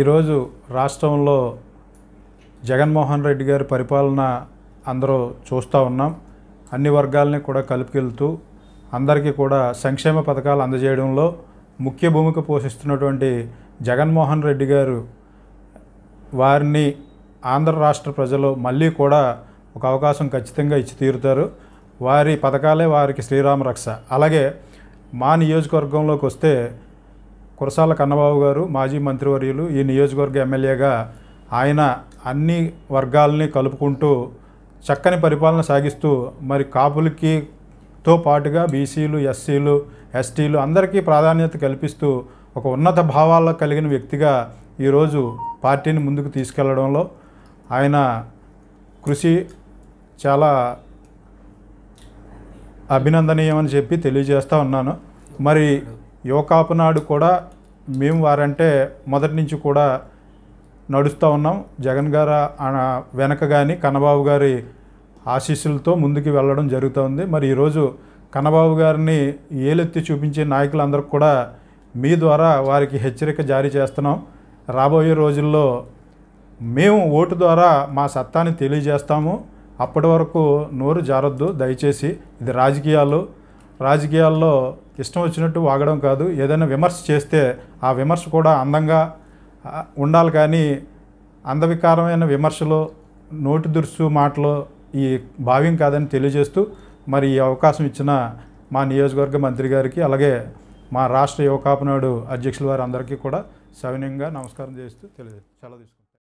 ఈరోజు రాష్ట్రంలో జగన్మోహన్ రెడ్డి గారి పరిపాలన అందరూ చూస్తూ ఉన్నాం అన్ని వర్గాలని కూడా కలిపికెళ్తూ అందరికీ కూడా సంక్షేమ పథకాలు అందజేయడంలో ముఖ్య భూమిక పోషిస్తున్నటువంటి జగన్మోహన్ రెడ్డి గారు వారిని ఆంధ్ర రాష్ట్ర ప్రజలు మళ్ళీ కూడా ఒక అవకాశం ఖచ్చితంగా ఇచ్చి తీరుతారు వారి పథకాలే వారికి శ్రీరామ రక్ష అలాగే మా నియోజకవర్గంలోకి వస్తే కురసాల కన్నబాబు గారు మాజీ మంత్రివర్యులు ఈ నియోజకవర్గ ఎమ్మెల్యేగా ఆయన అన్ని వర్గాలని కలుపుకుంటూ చక్కని పరిపాలన సాగిస్తూ మరి కాపులకి తో పాటుగా బీసీలు ఎస్సీలు ఎస్టీలు అందరికీ ప్రాధాన్యత కల్పిస్తూ ఒక ఉన్నత భావాల్లో కలిగిన వ్యక్తిగా ఈరోజు పార్టీని ముందుకు తీసుకెళ్లడంలో ఆయన కృషి చాలా అభినందనీయమని చెప్పి తెలియజేస్తూ ఉన్నాను మరి యువకాపునాడు కూడా మేము వారంటే మొదటి నుంచి కూడా నడుస్తూ ఉన్నాం జగన్ గారు వెనక కానీ కన్నబాబు గారి ఆశీస్సులతో ముందుకు వెళ్ళడం జరుగుతుంది మరి ఈరోజు కన్నబాబు గారిని ఏలెత్తి చూపించే నాయకులందరికీ కూడా మీ ద్వారా వారికి హెచ్చరిక జారీ చేస్తున్నాం రాబోయే రోజుల్లో మేము ఓటు ద్వారా మా సత్తాన్ని తెలియజేస్తాము అప్పటి వరకు నోరు జారొద్దు దయచేసి ఇది రాజకీయాలు రాజకీయాల్లో ఇష్టం వచ్చినట్టు వాగడం కాదు ఏదైనా విమర్శ చేస్తే ఆ విమర్శ కూడా అందంగా ఉండాలి కానీ అందవికారమైన విమర్శలు నోటి దురుసు మాటలు ఈ భావ్యం కాదని తెలియజేస్తూ మరి ఈ అవకాశం ఇచ్చిన మా నియోజకవర్గ మంత్రి గారికి అలాగే మా రాష్ట్ర యువకాపనాడు అధ్యక్షుల అందరికీ కూడా సవినయంగా నమస్కారం చేస్తూ చాలా సెలవు